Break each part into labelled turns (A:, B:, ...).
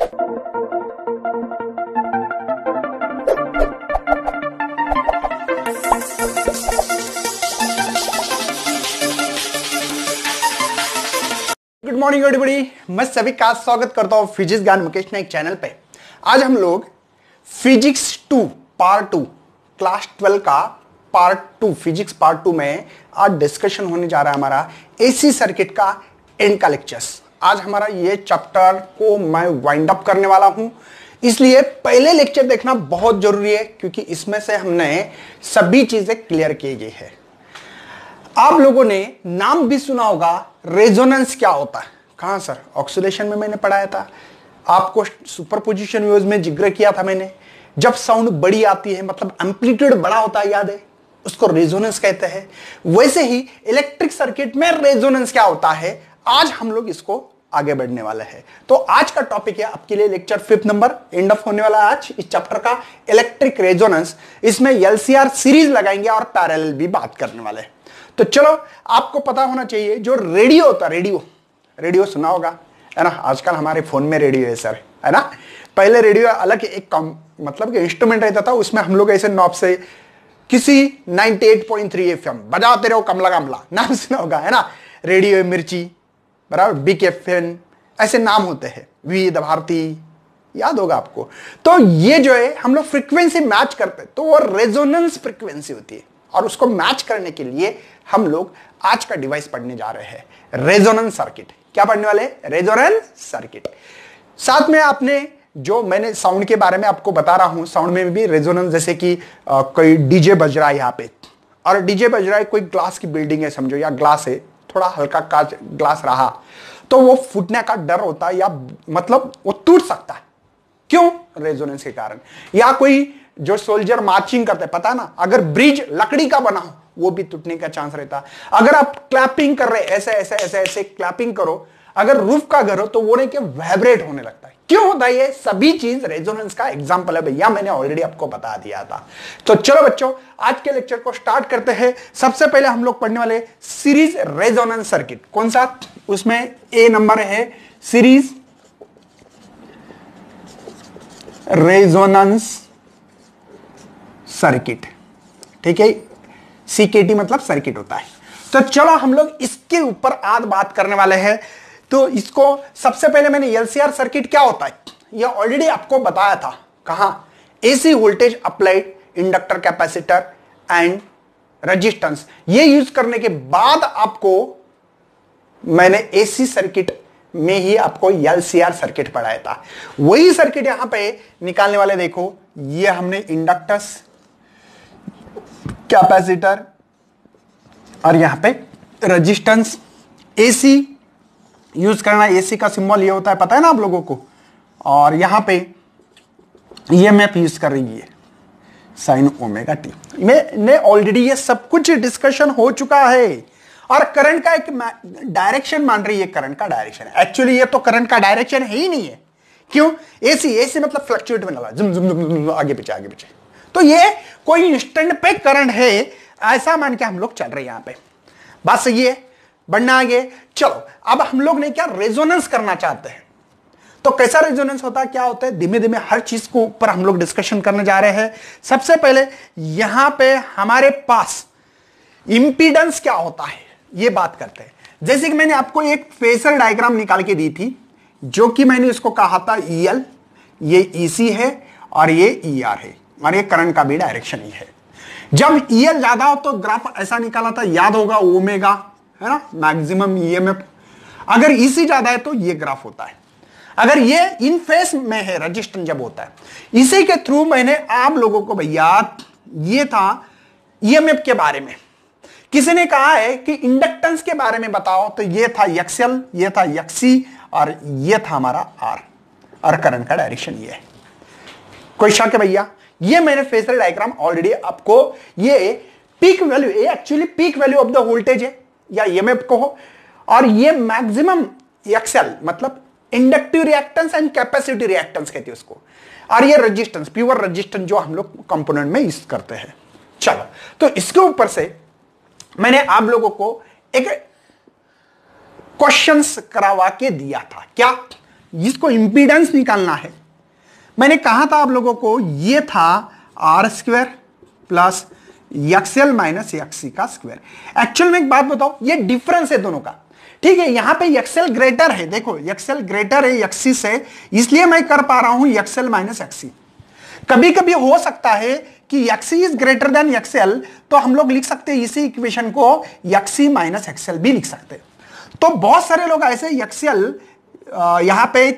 A: good morning everybody मैं सभी का स्वागत करता हूं फिजिक्स ज्ञान मुकेश नाइक चैनल पे आज हम लोग physics two part two class twelve का part two physics part two में आज डिस्कशन होने जा रहा है हमारा एसी सर्किट का एंड का लेक्चर्स आज हमारा ये चैप्टर को मैं वाइंड अप करने वाला हूं इसलिए पहले लेक्चर देखना बहुत जरूरी है क्योंकि इसमें से हमने सभी चीजें क्लियर की गई है आप लोगों ने नाम भी सुना होगा रेजोनेंस क्या होता है कहां सर ऑक्सीडेशन में मैंने पढ़ाया था आपको सुपर पोजिशन व्यूज में जिक्र किया था मैंने जब साउंड बड़ी आती है मतलब एम्पलीट्यूड बड़ा होता है याद है उसको रेजोनेंस कहते हैं वैसे ही इलेक्ट्रिक सर्किट में रेजोनेंस क्या होता है आज हम लोग इसको आगे बढ़ने वाला है तो आज का टॉपिक है आपके लिए lecture fifth number end of होने वाला आज इस चैप्टर का इलेक्ट्रिक रेजोनेंस इसमें एलसीआर सीरीज लगाएंगे और पैरल भी बात करने वाले हैं तो चलो आपको पता होना चाहिए जो रेडियो होता रेडियो रेडियो सुना होगा है ना आजकल हमारे फोन में रेडियो है सर है ना पहले रेडियो अलग एक कम मतलब कि इंस्ट्रूमेंट रहता था उसमें हम लोग ऐसे नॉब से किसी 98.3 एफएम बजाते रहो कमला कमला नाम सुना होगा है ना रेडियो मिर्ची बराबर बिग एफ ऐसे नाम होते हैं वी भारती याद होगा आपको तो ये जो है हम लोग फ्रीक्वेंसी मैच करते तो वो रेजोनेंस फ्रिक्वेंसी होती है और उसको मैच करने के लिए हम लोग आज का डिवाइस पढ़ने जा रहे हैं रेजोनेंस सर्किट क्या पढ़ने वाले रेजोनेंस सर्किट साथ में आपने जो मैंने साउंड के बारे में आपको बता रहा हूं साउंड में भी रेजोनेंस जैसे कि कोई डीजे बज रहा है यहाँ पे और डीजे बज रहा है कोई ग्लास की बिल्डिंग है समझो या ग्लास है थोड़ा हल्का कांच ग्लास रहा तो वो फूटने का डर होता है या मतलब वो टूट सकता है क्यों रेजोनेंस के कारण या कोई जो सोल्जर मार्चिंग करते पता ना अगर ब्रिज लकड़ी का बना हो वो भी टूटने का चांस रहता अगर आप क्लैपिंग कर रहे ऐसे ऐसे ऐसे ऐसे क्लैपिंग करो अगर रूफ का घर हो तो वो नहीं के वाइब्रेट होने लगता है क्यों होता है ये सभी चीज रेजोनेंस का एग्जाम्पल है भैया मैंने ऑलरेडी आपको बता दिया था तो चलो बच्चों आज के लेक्चर को स्टार्ट करते हैं सबसे पहले हम लोग पढ़ने वाले सीरीज रेजोनेंस सर्किट कौन सा उसमें ए नंबर है सीरीज रेजोनेंस सर्किट ठीक है सीकेटी मतलब सर्किट होता है तो चलो हम लोग इसके ऊपर आज बात करने वाले हैं तो इसको सबसे पहले मैंने एल सर्किट क्या होता है यह ऑलरेडी आपको बताया था कहा AC voltage applied inductor capacitor and resistance ये यूज करने के बाद आपको मैंने एसी सर्किट में ही आपको एल सर्किट पढ़ाया था वही सर्किट यहां पे निकालने वाले देखो ये हमने इंडक्टर्स कैपेसिटर और यहां पे रजिस्टेंस एसी यूज करना एसी का सिंबल ये होता है पता है ना आप लोगों को और यहाँ पे ये मैप यूज कर रही है साइन ओमेगा टी में ऑलरेडी ये सब कुछ डिस्कशन हो चुका है और करंट का एक डायरेक्शन मान रही है करंट का डायरेक्शन एक्चुअली ये तो करंट का डायरेक्शन है ही नहीं है क्यों एसी एसी मतलब फ्लक्चुएट में लगा जुम जुम जुम आगे पीछे आगे पीछे तो ये कोई इंस्टेंट पे करंट है ऐसा मान के हम लोग चल रहे हैं यहाँ पे बस ये बढ़ना आगे चलो अब हम लोग ने क्या रेजोनेंस करना चाहते हैं तो कैसा रेजोनेंस होता है क्या होता है धीमे धीमे हर चीज को ऊपर हम लोग डिस्कशन करने जा रहे हैं सबसे पहले यहां पे हमारे पास इंपीडेंस क्या होता है ये बात करते हैं जैसे कि मैंने आपको एक फेसर डायग्राम निकाल के दी थी जो कि मैंने इसको कहा था ई e एल ये ई e सी है और ये ई e आर है और ये करंट का भी डायरेक्शन ही है जब ई एल ज्यादा हो तो ग्राफ ऐसा निकाला था याद होगा ओमेगा है ना मैक्सिमम ईएमएफ अगर इसी ज्यादा है तो ये ग्राफ होता है अगर ये इन फेस में है रजिस्टर जब होता है इसी के थ्रू मैंने आप लोगों को भैया ये था ईएमएफ के बारे में किसी ने कहा है कि इंडक्टेंस के बारे में बताओ तो ये था यक्सल ये था यक्सी और ये था हमारा आर और करंट का डायरेक्शन ये है कोई शक है भैया ये मैंने फेसर डायग्राम ऑलरेडी आपको ये peak value actually peak value of the voltage है या एम कहो और ये मैक्सिमम एक्सएल मतलब inductive reactance and capacity reactance कहती है उसको और ये रेजिस्टेंस प्योर रेजिस्टेंस जो हम लोग कंपोनेंट में यूज करते हैं चलो तो इसके ऊपर से मैंने आप लोगों को एक क्वेश्चंस करवा के दिया था क्या इसको इंपीडेंस निकालना है मैंने कहा था आप लोगों को ये था R square plus XL minus XC का स्क्वायर एक्चुअल में एक बात बताओ ये डिफरेंस है दोनों का ठीक है यहां पे यक्सेल ग्रेटर है देखो यक्सेल ग्रेटर है यक्सी से इसलिए मैं कर पा रहा हूं यक्सेल माइनस यक्सी कभी कभी हो सकता है कि XC is greater than XL तो हम लोग लिख सकते हैं इसी इक्वेशन को यक्सी माइनस एक्सेल भी लिख सकते तो बहुत सारे लोग ऐसे यक्सेल यहां पे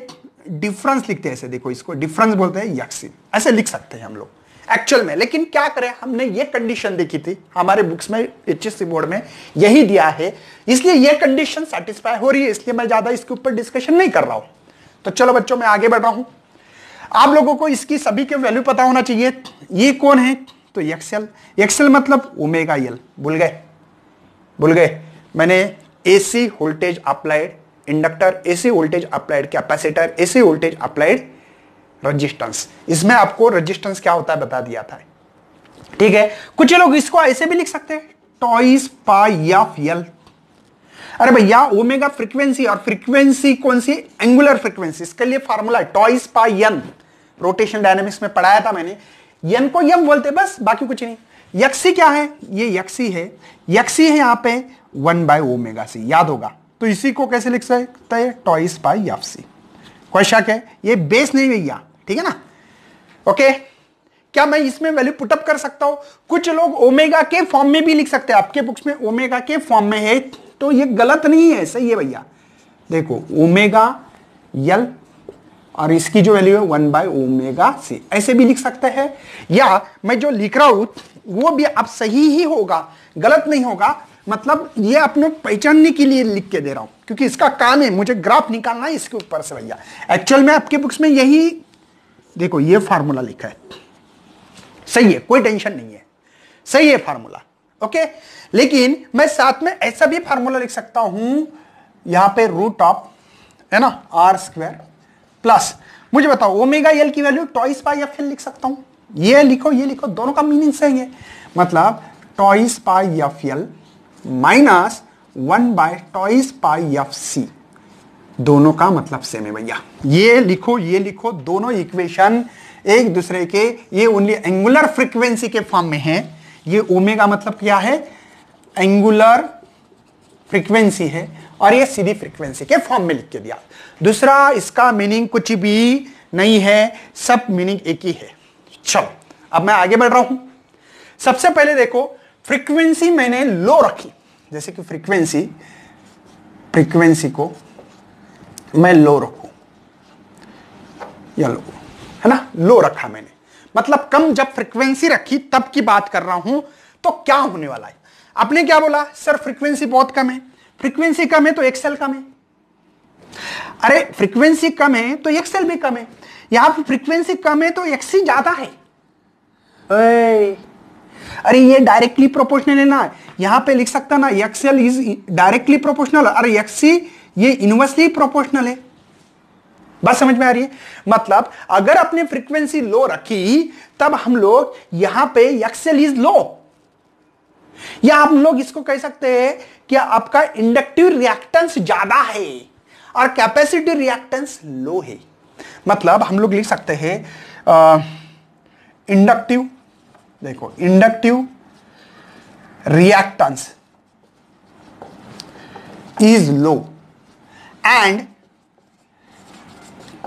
A: डिफरेंस लिखते हैं ऐसे देखो इसको डिफरेंस बोलते हैं यक्सी ऐसे लिख सकते हैं हम लोग एक्चुअल में लेकिन क्या करें हमने ये कंडीशन देखी थी हमारे बुक्स में एच बोर्ड में यही दिया है इसलिए ये कंडीशन सेटिस्फाई हो रही है इसलिए मैं ज्यादा इसके ऊपर डिस्कशन नहीं कर रहा हूं तो चलो बच्चों मैं आगे बढ़ रहा हूं आप लोगों को इसकी सभी के वैल्यू पता होना चाहिए ये कौन है तो एक्सेल एक्सेल मतलब ओमेगा एल भूल गए भूल गए मैंने AC voltage applied inductor AC voltage applied capacitor AC voltage applied resistance इसमें आपको रजिस्टेंस क्या होता है बता दिया था ठीक है कुछ लोग इसको ऐसे भी लिख सकते हैं टॉइस पाई अरे भैया ओमेगा फ्रीक्वेंसी और फ्रीक्वेंसी कौन सी एंगुलर फ्रीक्वेंसी इसके लिए फॉर्मूला है टॉइस पाई रोटेशन डायनेमिक्स में पढ़ाया था मैंने यन को यम बोलते बस बाकी कुछ नहीं यक्सी क्या है ये यक्सी है यक्सी है यहां पे वन बाय ओमेगा सी याद होगा तो इसी को कैसे लिख सकते हैं टॉइस पाई सी क्वेश्चन है ये बेस नहीं भैया ठीक है ना ओके क्या मैं इसमें वैल्यू पुटअप कर सकता हूं कुछ लोग ओमेगा के फॉर्म में भी लिख सकते हैं आपके बुक्स में ओमेगा के फॉर्म में है तो ये गलत नहीं है सही है भैया देखो ओमेगा यल और इसकी जो वैल्यू है वन बाय ओमेगा सी ऐसे भी लिख सकते हैं या मैं जो लिख रहा हूं वो भी अब सही ही होगा गलत नहीं होगा मतलब ये अपने पहचानने के लिए लिख के दे रहा हूं क्योंकि इसका काम है मुझे ग्राफ निकालना है इसके ऊपर से भैया एक्चुअल में आपके बुक्स में यही देखो ये फार्मूला लिखा है सही है कोई टेंशन नहीं है सही है फार्मूला ओके लेकिन मैं साथ में ऐसा भी फार्मूला लिख सकता हूं यहां पे रूट ऑफ है ना आर स्क्वायर प्लस मुझे बताओ ओमेगा एल की value twice pi f L लिख सकता हूं ये लिखो ये लिखो दोनों का मीनिंग सही है मतलब twice pi f L minus one by twice pi f C दोनों का मतलब सेम है भैया ये लिखो ये लिखो दोनों इक्वेशन एक दूसरे के ये ओनली एंगुलर फ्रीक्वेंसी के फॉर्म में है ये ओमेगा मतलब क्या है एंगुलर फ्रीक्वेंसी है और ये सीधी फ्रीक्वेंसी के फॉर्म में लिख के दिया दूसरा इसका मीनिंग कुछ भी नहीं है सब मीनिंग एक ही है चलो अब मैं आगे बढ़ रहा हूं सबसे पहले देखो फ्रीक्वेंसी मैंने लो रखी जैसे कि फ्रीक्वेंसी फ्रीक्वेंसी को मैं लो रखू या लो है ना लो रखा मैंने मतलब कम जब फ्रीक्वेंसी रखी तब की बात कर रहा हूं तो क्या होने वाला है आपने क्या बोला सर फ्रीक्वेंसी बहुत कम है फ्रीक्वेंसी कम है तो एक्सेल कम है अरे फ्रीक्वेंसी कम है तो एक्सेल भी कम है यहां पर फ्रीक्वेंसी कम है तो एक्सी ज्यादा है अरे ये डायरेक्टली प्रोपोर्शनल है ना यहां पे लिख सकता ना एक्सेल इज डायरेक्टली प्रोपोर्शनल अरे एक्सी ये इनवर्सली प्रोपोर्शनल है बात समझ में आ रही है मतलब अगर आपने फ्रीक्वेंसी लो रखी तब हम लोग यहां पे एक्सेल इज लो या हम लोग इसको कह सकते हैं कि आपका इंडक्टिव रिएक्टेंस ज्यादा है और कैपेसिटिव रिएक्टेंस लो है मतलब हम लोग लिख सकते हैं इंडक्टिव देखो inductive reactance is low and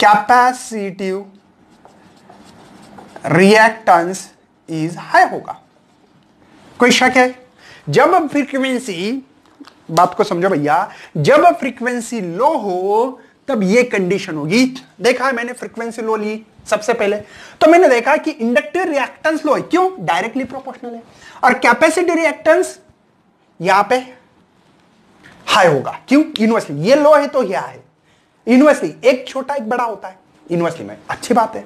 A: capacitive reactance is high होगा कोई शक है जब फ्रीक्वेंसी बात को समझो भैया जब फ्रीक्वेंसी लो हो तब ये कंडीशन होगी देखा है मैंने फ्रीक्वेंसी लो ली सबसे पहले तो मैंने देखा कि इंडक्टिव रिएक्टेंस लो है क्यों डायरेक्टली प्रोपोर्शनल है और कैपेसिटी रिएक्टेंस यहां पे हाई होगा क्यों यूनिवर्सिटी ये लो है तो यह है यूनिवर्सली एक छोटा एक बड़ा होता है यूनिवर्सली में अच्छी बात है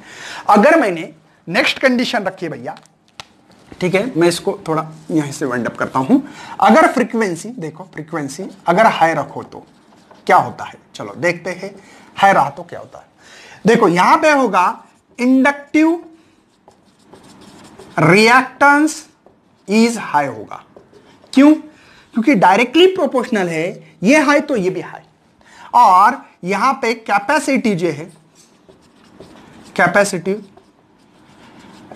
A: अगर मैंने नेक्स्ट कंडीशन रखी भैया ठीक है मैं इसको थोड़ा यहीं से वाइंड अप करता हूं अगर फ्रीक्वेंसी देखो फ्रीक्वेंसी अगर हाई रखो तो क्या होता है चलो देखते हैं हाई रहा तो क्या होता है देखो यहां पे होगा इंडक्टिव रिएक्टेंस इज हाई होगा क्यों क्योंकि डायरेक्टली प्रोपोर्शनल है ये हाई तो ये भी हाई और यहां पे कैपेसिटी जो है कैपेसिटी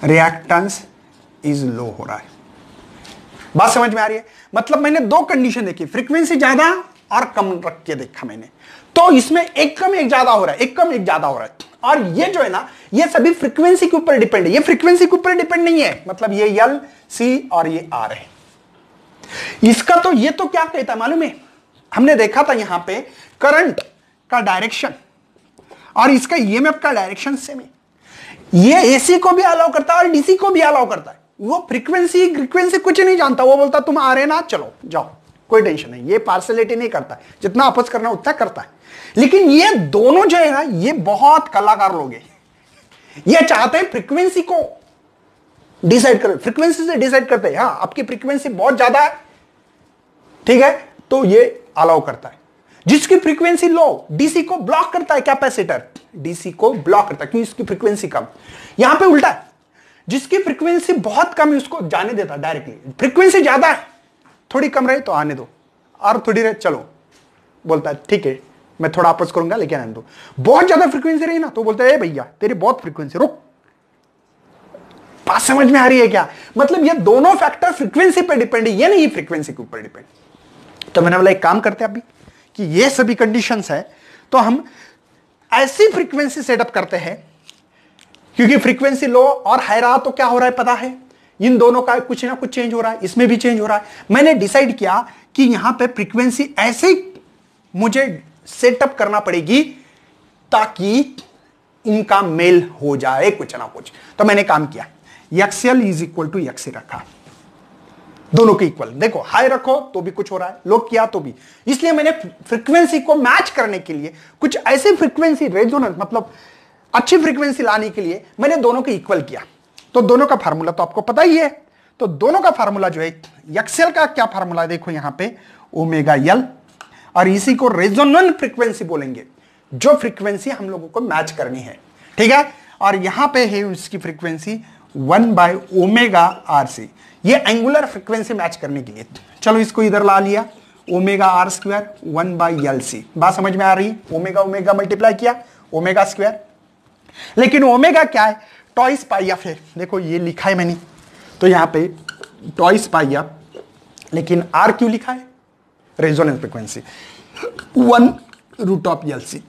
A: रिएक्टेंस इज लो हो रहा है बात समझ में आ रही है मतलब मैंने दो कंडीशन देखी फ्रीक्वेंसी ज्यादा और कम रख के देखा मैंने तो इसमें एक कम एक ज्यादा हो रहा है एक कम एक ज्यादा हो रहा है और ये जो है ना ये सभी फ्रीक्वेंसी के ऊपर डिपेंड है ये फ्रीक्वेंसी के ऊपर डिपेंड नहीं है मतलब ये यल सी और ये आर है इसका तो ये तो क्या कहता है मालूम है हमने देखा था यहां पे करंट का डायरेक्शन और इसका ईएमएफ का डायरेक्शन सेम है ये एसी को भी अलाउ करता है और डीसी को भी अलाउ करता है वो फ्रीक्वेंसी फ्रीक्वेंसी कुछ नहीं जानता वो बोलता तुम आ रहे ना चलो जाओ कोई टेंशन नहीं ये पार्सलिटी नहीं करता जितना आपस करना उतना करता है लेकिन ये दोनों जो है ना ये बहुत कलाकार लोग हैं ये चाहते हैं फ्रीक्वेंसी को डिसाइड कर फ्रीक्वेंसी से डिसाइड करते हैं हाँ आपकी फ्रीक्वेंसी बहुत ज्यादा है ठीक है तो ये अलाउ करता है जिसकी फ्रीक्वेंसी लो डीसी को ब्लॉक करता है कैपेसिटर डीसी को ब्लॉक करता है क्योंकि इसकी फ्रीक्वेंसी कम यहां पे उल्टा है जिसकी फ्रीक्वेंसी बहुत कम है उसको जाने देता है डायरेक्टली फ्रीक्वेंसी ज्यादा है थोड़ी कम रहे तो आने दो और थोड़ी रहे चलो बोलता है ठीक है मैं थोड़ा आपस करूंगा लेकिन आने दो बहुत ज्यादा फ्रीक्वेंसी रही ना तो बोलता है भैया तेरी बहुत फ्रीक्वेंसी रुक बात समझ में आ रही है क्या मतलब ये दोनों फैक्टर फ्रीक्वेंसी पर डिपेंड है ये नहीं फ्रीक्वेंसी के ऊपर डिपेंड तो मैंने बोला एक काम करते हैं अभी कि ये सभी कंडीशंस है तो हम ऐसी फ्रीक्वेंसी सेटअप करते हैं क्योंकि फ्रीक्वेंसी लो और हाई रहा तो क्या हो रहा है पता है इन दोनों का कुछ ना कुछ चेंज हो रहा है इसमें भी चेंज हो रहा है मैंने डिसाइड किया कि यहां पे फ्रीक्वेंसी ऐसे मुझे सेटअप करना पड़ेगी ताकि इनका मेल हो जाए कुछ ना कुछ तो मैंने काम किया XL is equal to X रखा दोनों के इक्वल देखो हाई रखो तो भी कुछ हो रहा है लो किया तो भी इसलिए मैंने फ्रीक्वेंसी को मैच करने के लिए कुछ ऐसी फ्रीक्वेंसी रेजोनेंस मतलब अच्छी फ्रीक्वेंसी लाने के लिए मैंने दोनों के इक्वल किया तो दोनों का फार्मूला तो आपको पता ही है तो दोनों का फार्मूला जो है एक्सेल का क्या फार्मूला देखो यहां पे ओमेगा यल और इसी को रेजोनेंट फ्रीक्वेंसी बोलेंगे जो फ्रीक्वेंसी हम लोगों को मैच करनी है ठीक है और यहां पे है उसकी frequency one by omega R से ये एंगुलर फ्रीक्वेंसी मैच करने के लिए चलो इसको इधर ला लिया omega R square one by L C बात समझ में आ रही है ओमेगा ओमेगा मल्टीप्लाई किया ओमेगा स्क्वायर लेकिन ओमेगा क्या है टॉइस पाइया है देखो ये लिखा है मैंने तो यहां पे टॉइस पाइया लेकिन आर क्यों लिखा है resonance frequency one root of L C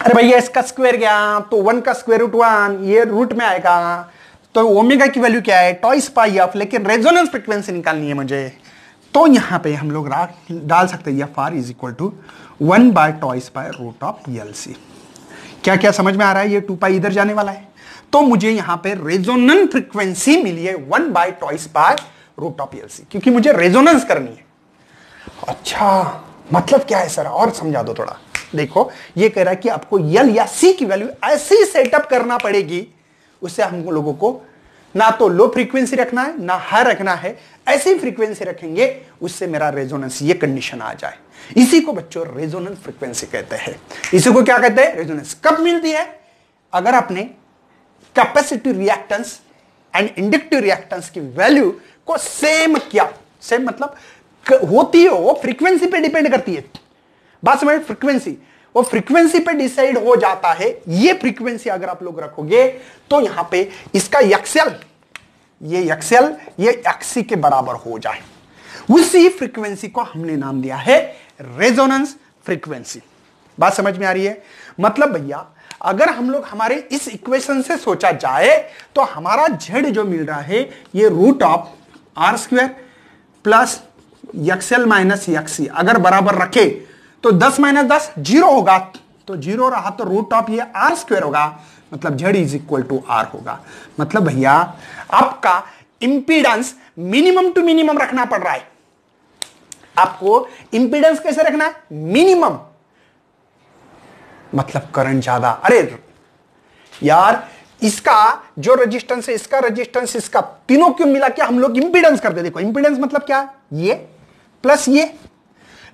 A: अरे भैया इसका स्क्वायर गया तो वन का स्क्वायर रूट वन ये रूट में आएगा तो ओमेगा की वैल्यू क्या है टॉइस पाई एफ लेकिन रेजोनेंस फ्रिक्वेंसी निकालनी है मुझे तो यहाँ पे हम लोग डाल सकते हैं f R is equal to one by twice by root of L C क्या क्या समझ में आ रहा है ये टू पाई इधर जाने वाला है तो मुझे यहाँ पे रेजोनेंट फ्रिक्वेंसी मिली है one by twice by root of L C क्योंकि मुझे रेजोनेंस करनी है अच्छा मतलब क्या है सर और समझा दो थोड़ा देखो ये कह रहा है कि आपको यल या सी की वैल्यू ऐसी सेटअप करना पड़ेगी उससे हम लोगों को ना तो लो फ्रीक्वेंसी रखना है ना हाई रखना है ऐसी फ्रीक्वेंसी रखेंगे उससे मेरा रेजोनेंस ये कंडीशन आ जाए इसी को बच्चों रेजोनेंस फ्रीक्वेंसी कहते हैं इसी को क्या कहते हैं रेजोनेंस कब मिलती है अगर आपने capacitive reactance and inductive reactance की वैल्यू को सेम किया सेम मतलब होती हो वो फ्रीक्वेंसी पे डिपेंड करती है बात समझ फ्रीक्वेंसी वो फ्रीक्वेंसी पे डिसाइड हो जाता है ये फ्रीक्वेंसी अगर आप लोग रखोगे तो यहां पे इसका यक्सेल ये यक्सेल ये एक्सी के बराबर हो जाए उसी फ्रीक्वेंसी को हमने नाम दिया है रेजोनेंस फ्रीक्वेंसी बात समझ में आ रही है मतलब भैया अगर हम लोग हमारे इस इक्वेशन से सोचा जाए तो हमारा जेड जो मिल रहा है ये root of R square plus XL minus XC अगर बराबर रखे तो दस माइनस दस जीरो होगा तो जीरो रहा तो रूट ऑफ ये आर स्क्वेयर होगा मतलब Z is equal to R होगा मतलब भैया आपका इंपीडेंस मिनिमम टू मिनिमम रखना पड़ रहा है आपको इंपीडेंस कैसे रखना है मिनिमम मतलब करंट ज्यादा अरे यार इसका जो रेजिस्टेंस है इसका रेजिस्टेंस इसका तीनों क्यों मिला के हम लोग इंपीडेंस करते देखो इंपीडेंस मतलब क्या ये प्लस ये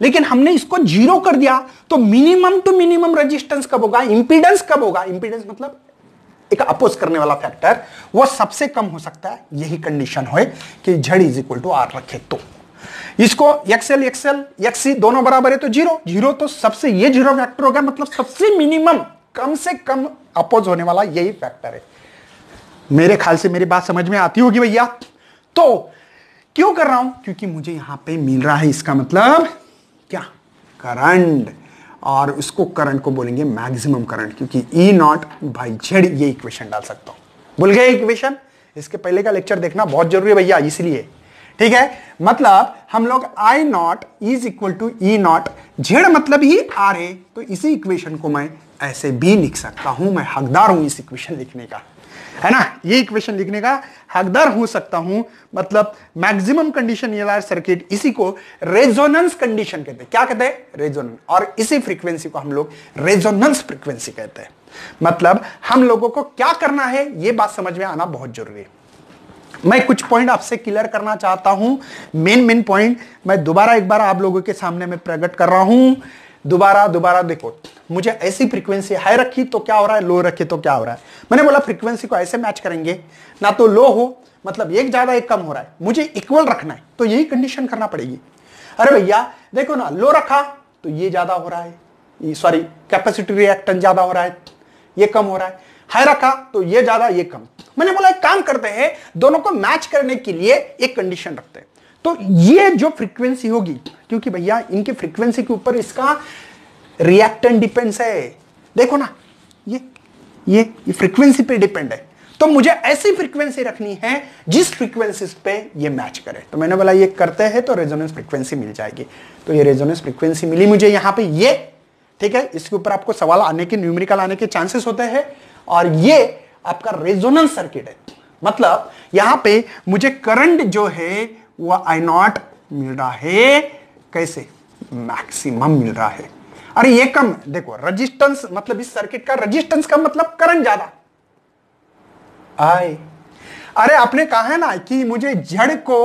A: लेकिन हमने इसको जीरो कर दिया तो मिनिमम टू मिनिमम रेजिस्टेंस कब होगा इंपीडेंस कब होगा इंपीडेंस मतलब एक अपोज करने वाला फैक्टर वो सबसे कम हो सकता है यही कंडीशन हो कि झड़ इज इक्वल टू आर रखे तो इसको एक्सएल एक्सएल एक्सी दोनों बराबर है तो जीरो जीरो तो सबसे ये जीरो फैक्टर होगा मतलब सबसे मिनिमम कम से कम अपोज होने वाला यही फैक्टर है मेरे ख्याल से मेरी बात समझ में आती होगी भैया तो क्यों कर रहा हूं क्योंकि मुझे यहां पे मिल रहा है इसका मतलब क्या करंट और उसको करंट को बोलेंगे मैक्सिमम करंट क्योंकि ई नॉट बाई जेड ये इक्वेशन डाल सकता हूं बोल गए इक्वेशन इसके पहले का लेक्चर देखना बहुत जरूरी है भैया इसलिए ठीक है मतलब हम लोग I naught is equal to E naught Z मतलब ही आर है तो इसी इक्वेशन को मैं ऐसे भी लिख सकता हूं मैं हकदार हूं इस इक्वेशन लिखने का है ना ये इक्वेशन लिखने का हकदार हो सकता हूं मतलब मैक्सिमम कंडीशन सर्किट इसी को रेजोनेंस कंडीशन कहते हैं क्या कहते हैं रेजोनेंस और इसी फ्रीक्वेंसी को हम लोग रेजोनेंस फ्रीक्वेंसी कहते हैं मतलब हम लोगों को क्या करना है यह बात समझ में आना बहुत जरूरी है मैं कुछ पॉइंट आपसे क्लियर करना चाहता हूं मेन मेन पॉइंट मैं दोबारा एक बार आप लोगों के सामने में प्रकट कर रहा हूं दोबारा दोबारा देखो मुझे ऐसी फ्रीक्वेंसी हाई रखी तो क्या हो रहा है लो रखी तो क्या हो रहा है मैंने बोला फ्रीक्वेंसी को ऐसे मैच करेंगे ना तो लो हो मतलब एक ज्यादा एक कम हो रहा है मुझे इक्वल रखना है तो यही कंडीशन करना पड़ेगी अरे भैया देखो ना लो रखा तो ये ज्यादा हो रहा है सॉरी कैपेसिटी रिएक्टन ज्यादा हो रहा है ये कम हो रहा है हाई रखा तो ये ज्यादा ये कम मैंने बोला एक काम करते हैं दोनों को मैच करने के लिए एक कंडीशन रखते हैं तो ये जो फ्रीक्वेंसी होगी क्योंकि भैया इनकी फ्रीक्वेंसी के ऊपर इसका रिएक्टेंट डिपेंड्स है देखो ना ये ये, फ्रीक्वेंसी पे डिपेंड है तो मुझे ऐसी फ्रीक्वेंसी रखनी है जिस फ्रीक्वेंसी पे ये मैच करे तो मैंने बोला ये करते हैं तो रेजोनेंस फ्रीक्वेंसी मिल जाएगी तो ये रेजोनेंस फ्रीक्वेंसी मिली मुझे यहां पे ये ठीक है इसके ऊपर आपको सवाल आने के न्यूमेरिकल आने के चांसेस होते हैं और ये आपका रेजोनेंस सर्किट है मतलब यहां पे मुझे करंट जो है वह आई नॉट मिल रहा है कैसे मैक्सिमम मिल रहा है अरे ये कम देखो रेजिस्टेंस मतलब इस सर्किट का रेजिस्टेंस का मतलब करंट ज्यादा आए अरे आपने कहा है ना कि मुझे जड़ को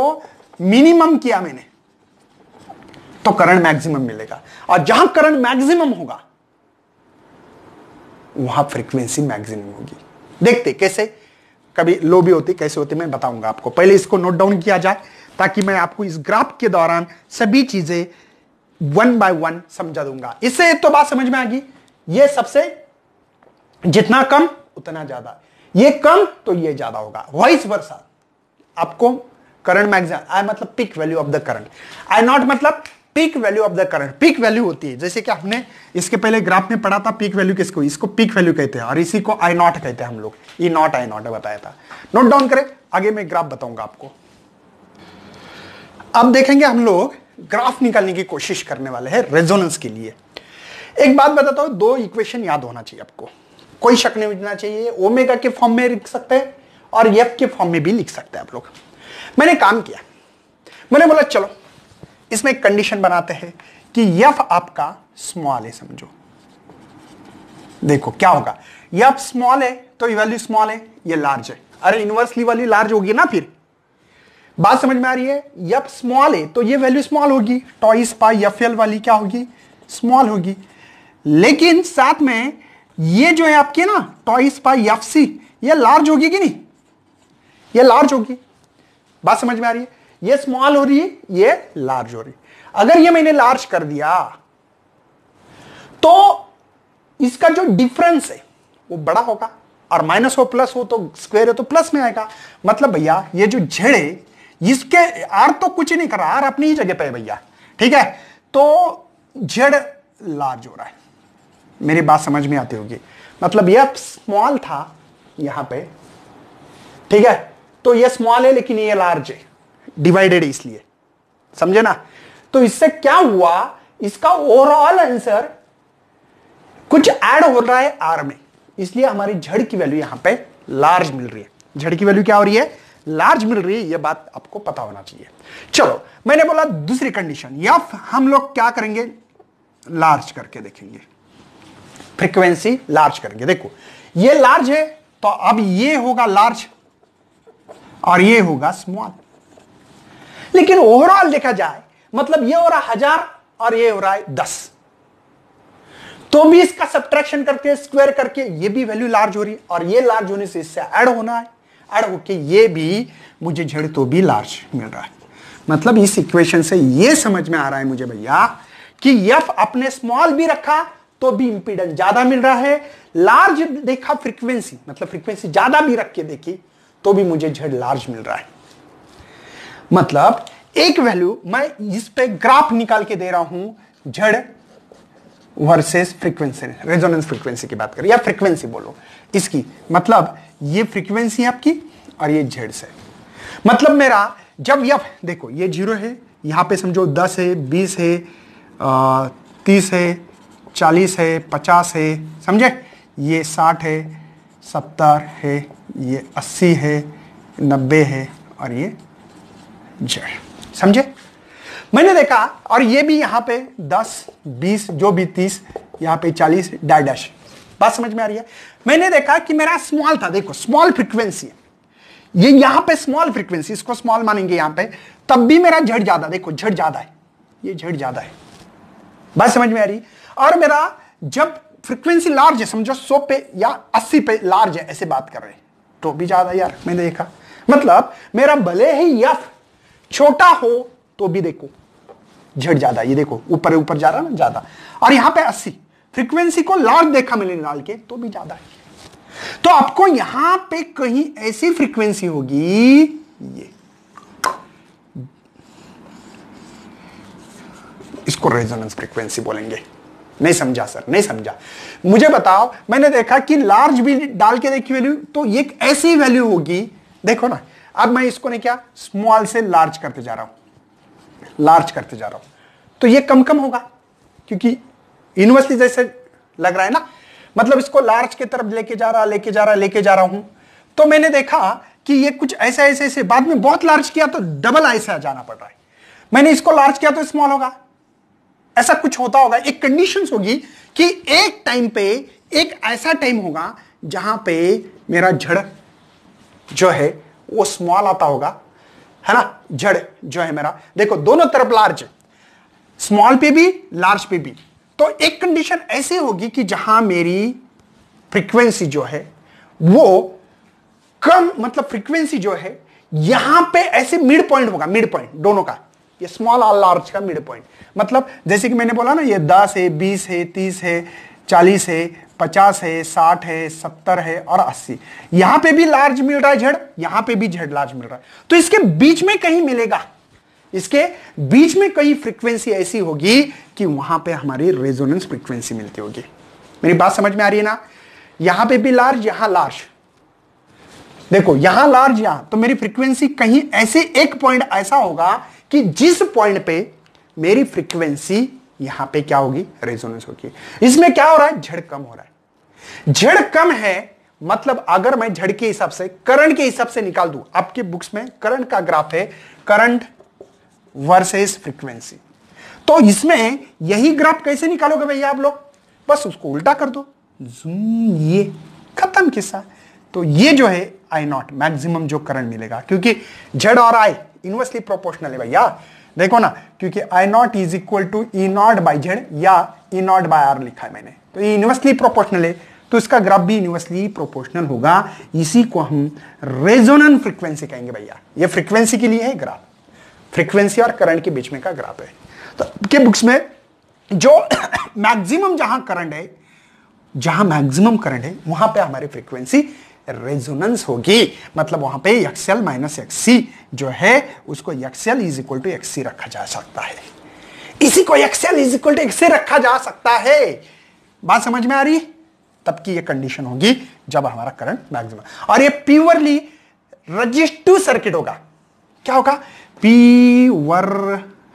A: मिनिमम किया मैंने तो करंट मैक्सिमम मिलेगा और जहां करंट मैक्सिमम होगा वहां फ्रीक्वेंसी मैक्सिमम होगी देखते कैसे कभी लो भी होती कैसे होती मैं बताऊंगा आपको पहले इसको नोट डाउन किया जाए ताकि मैं आपको इस ग्राफ के दौरान सभी चीजें वन बाय वन समझा दूंगा इससे तो बात समझ में आ गई ये सबसे जितना कम उतना ज्यादा ये कम तो ये ज्यादा होगा वॉइस वर्षा आपको करंट मैक्सिमम आई मतलब peak value of the current I naught मतलब peak value of the current peak value होती है जैसे कि हमने इसके पहले ग्राफ में पढ़ा था पीक वैल्यू किसको इसको पीक वैल्यू कहते हैं और इसी को आई नॉट कहते हैं हम लोग ई नॉट आई नॉट बताया था नोट डाउन करें आगे मैं ग्राफ बताऊंगा आपको अब देखेंगे हम लोग ग्राफ निकालने की कोशिश करने वाले हैं रेजोनेंस के लिए एक बात बताता हूं दो इक्वेशन याद होना चाहिए आपको कोई शक नहीं उठना चाहिए ओमेगा के फॉर्म में लिख सकते हैं और एफ के फॉर्म में भी लिख सकते हैं आप लोग मैंने काम किया मैंने बोला चलो इसमें एक कंडीशन बनाते हैं कि यफ आपका स्मॉल है समझो देखो क्या होगा यफ स्मॉल है तो ये वैल्यू स्मॉल है ये लार्ज है अरे इनवर्सली वाली लार्ज होगी ना फिर बात समझ में आ रही है यप स्मॉल है तो ये वैल्यू स्मॉल होगी टॉइस पाई एफ एल वाली क्या होगी स्मॉल होगी लेकिन साथ में ये जो है आपकी ना टॉइस पाई एफ सी ये लार्ज होगी कि नहीं ये लार्ज होगी बात समझ में आ रही है ये स्मॉल हो रही है ये लार्ज हो रही अगर ये मैंने लार्ज कर दिया तो इसका जो डिफरेंस है वो बड़ा होगा और माइनस हो प्लस हो तो स्क्वायर है तो प्लस में आएगा मतलब भैया ये जो झेड़े इसके आर तो कुछ नहीं कर रहा आर अपनी ही जगह पे है भैया ठीक है तो जेड लार्ज हो रहा है मेरी बात समझ में आती होगी मतलब यह स्मॉल था यहां पे ठीक है तो यह स्मॉल है लेकिन ये लार्ज है डिवाइडेड इसलिए समझे ना तो इससे क्या हुआ इसका ओवरऑल आंसर कुछ ऐड हो रहा है आर में इसलिए हमारी झड़ की वैल्यू यहां पे लार्ज मिल रही है झड़ की वैल्यू क्या हो रही है लार्ज मिल रही है यह बात आपको पता होना चाहिए चलो मैंने बोला दूसरी कंडीशन या हम लोग क्या करेंगे लार्ज करके देखेंगे फ्रीक्वेंसी लार्ज करेंगे देखो ये लार्ज है तो अब ये होगा लार्ज और ये होगा स्मॉल लेकिन ओवरऑल देखा जाए मतलब ये हो रहा हजार और ये हो रहा है दस तो भी इसका सब्ट्रैक्शन करके स्क्वायर करके ये भी वैल्यू लार्ज हो रही है और ये लार्ज होने से इससे ऐड होना है एड होके ये भी मुझे झड़ तो भी लार्ज मिल रहा है मतलब इस इक्वेशन से ये समझ में आ रहा है मुझे भैया कि यफ अपने स्मॉल भी रखा तो भी इंपीडेंस ज्यादा मिल रहा है लार्ज देखा फ्रीक्वेंसी मतलब फ्रीक्वेंसी ज्यादा भी रख के देखी तो भी मुझे झड़ लार्ज मिल रहा है मतलब एक वैल्यू मैं इस पे ग्राफ निकाल के दे रहा हूं झड़ वर्सेस फ्रीक्वेंसी रेजोनेंस फ्रीक्वेंसी की बात करें या फ्रीक्वेंसी बोलो इसकी मतलब ये फ्रीक्वेंसी है आपकी और ये जेड से मतलब मेरा जब यफ देखो ये जीरो है यहाँ पे समझो दस है बीस है तीस है चालीस है पचास है समझे ये साठ है सत्तर है ये अस्सी है नब्बे है और ये जेड समझे मैंने देखा और ये भी यहाँ पे दस बीस जो भी तीस यहाँ पे चालीस डैश बात समझ में आ रही है मैंने देखा कि मेरा स्मॉल था देखो स्मॉल फ्रिक्वेंसी है ये यहां पे स्मॉल फ्रिक्वेंसी इसको स्मॉल मानेंगे यहां पे तब भी मेरा झट ज्यादा देखो झट ज्यादा है ये झट ज्यादा है बात समझ में आ रही और मेरा जब फ्रिक्वेंसी लार्ज है समझो सौ पे या अस्सी पे लार्ज है ऐसे बात कर रहे हैं तो भी ज्यादा यार मैंने देखा मतलब मेरा भले ही यफ छोटा हो तो भी देखो झट ज्यादा ये देखो ऊपर ऊपर जा रहा ना ज्यादा और यहां पे अस्सी फ्रीक्वेंसी को लार्ज देखा मिलियन डाल के तो भी ज्यादा है तो आपको यहां पे कहीं ऐसी फ्रीक्वेंसी होगी ये इसको रेजोनेंस फ्रीक्वेंसी बोलेंगे नहीं समझा सर नहीं समझा मुझे बताओ मैंने देखा कि लार्ज भी डाल के देखी वैल्यू तो ये ऐसी वैल्यू होगी देखो ना अब मैं इसको नहीं क्या स्मॉल से लार्ज करते जा रहा हूं लार्ज करते जा रहा हूं तो ये कम कम होगा क्योंकि यूनिवर्सिटी जैसे लग रहा है ना मतलब इसको लार्ज की तरफ लेके जा रहा लेके जा रहा लेके जा रहा हूं तो मैंने देखा कि ये कुछ ऐसे ऐसे ऐसे बाद में बहुत लार्ज किया तो डबल ऐसा जाना पड़ रहा है मैंने इसको लार्ज किया तो स्मॉल होगा ऐसा कुछ होता होगा एक कंडीशन होगी कि एक टाइम पे एक ऐसा टाइम होगा जहां पे मेरा झड़ जो है वो स्मॉल आता होगा है ना झड़ जो है मेरा देखो दोनों तरफ लार्ज स्मॉल पे भी लार्ज पे भी तो एक कंडीशन ऐसी होगी कि जहां मेरी फ्रीक्वेंसी जो है वो कम मतलब फ्रीक्वेंसी जो है यहां पे ऐसे मिड पॉइंट होगा मिड पॉइंट दोनों का ये स्मॉल और लार्ज का मिड पॉइंट मतलब जैसे कि मैंने बोला ना ये दस है बीस है तीस है चालीस है पचास है साठ है सत्तर है और अस्सी यहां पे भी लार्ज मिल रहा है झेड यहां पे भी झेड लार्ज मिल रहा है तो इसके बीच में कहीं मिलेगा इसके बीच में कई फ्रीक्वेंसी ऐसी होगी कि वहां पे हमारी रेजोनेंस फ्रीक्वेंसी मिलती होगी मेरी बात समझ में आ रही है ना यहां पे भी लार्ज यहां लार्ज देखो यहां लार्ज यहां तो मेरी फ्रीक्वेंसी कहीं ऐसे एक पॉइंट ऐसा होगा कि जिस पॉइंट पे मेरी फ्रीक्वेंसी यहां पे क्या होगी रेजोनेंस होगी इसमें क्या हो रहा है झड़ कम हो रहा है झड़ कम है मतलब अगर मैं झड़ के हिसाब से करंट के हिसाब से निकाल दूं आपके बुक्स में करंट का ग्राफ है करंट वर्सेस फ्रीक्वेंसी तो इसमें यही ग्राफ कैसे निकालोगे भैया आप लोग बस उसको उल्टा कर दो ये खत्म किस्सा तो ये जो है आई नॉट मैक्सिमम जो करंट मिलेगा क्योंकि जेड और आई इनवर्सली प्रोपोर्शनल है भैया देखो ना क्योंकि I naught is equal to E naught by Z या ई नॉट बाय आर लिखा है मैंने तो ये इनवर्सली प्रोपोर्शनल है तो इसका ग्राफ भी यूनिवर्सली प्रोपोर्शनल होगा इसी को हम रेजोनेंट फ्रीक्वेंसी कहेंगे भैया ये फ्रीक्वेंसी के लिए है ग्राफ फ्रीक्वेंसी और करंट के बीच में का ग्राफ है तो के बुक्स में जो मैक्सिमम जहां करंट है जहां मैक्सिमम करंट है वहां पे हमारी फ्रीक्वेंसी रेजोनेंस होगी मतलब वहां पे एक्सएल माइनस एक्ससी जो है उसको XL is equal to XC रखा जा सकता है इसी को XL is equal to XC रखा जा सकता है बात समझ में आ रही तब की ये कंडीशन होगी जब हमारा करंट मैक्सिमम और ये प्योरली रजिस्टिव सर्किट होगा क्या होगा पी वर